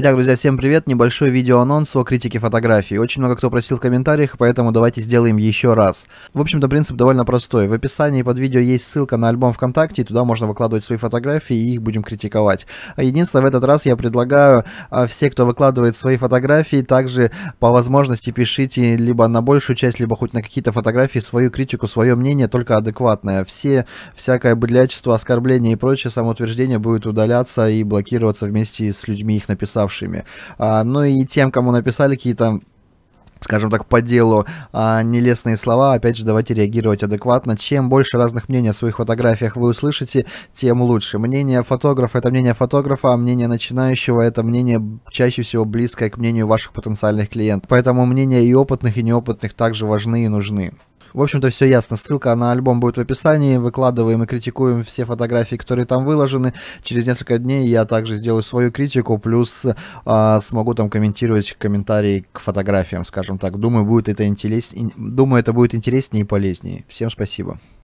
Итак, друзья, всем привет! Небольшой видеоанонс о критике фотографий. Очень много кто просил в комментариях, поэтому давайте сделаем еще раз. В общем-то, принцип довольно простой. В описании под видео есть ссылка на альбом ВКонтакте, и туда можно выкладывать свои фотографии, и их будем критиковать. Единственное, в этот раз я предлагаю а, все, кто выкладывает свои фотографии, также по возможности пишите либо на большую часть, либо хоть на какие-то фотографии свою критику, свое мнение, только адекватное. Все, всякое быдлячество, оскорбление и прочее самоутверждение будет удаляться и блокироваться вместе с людьми, их написав пострадавшими, а, ну и тем, кому написали какие-то скажем так, по делу а, нелестные слова, опять же, давайте реагировать адекватно. Чем больше разных мнений о своих фотографиях вы услышите, тем лучше. Мнение фотографа — это мнение фотографа, а мнение начинающего — это мнение чаще всего близкое к мнению ваших потенциальных клиентов. Поэтому мнения и опытных, и неопытных также важны и нужны. В общем-то, все ясно. Ссылка на альбом будет в описании. Выкладываем и критикуем все фотографии, которые там выложены. Через несколько дней я также сделаю свою критику, плюс э, смогу там комментировать комментарии к фотографиям, скажем так. Думаю, будет это интереснее. Думаю, это будет интереснее и полезнее. Всем спасибо.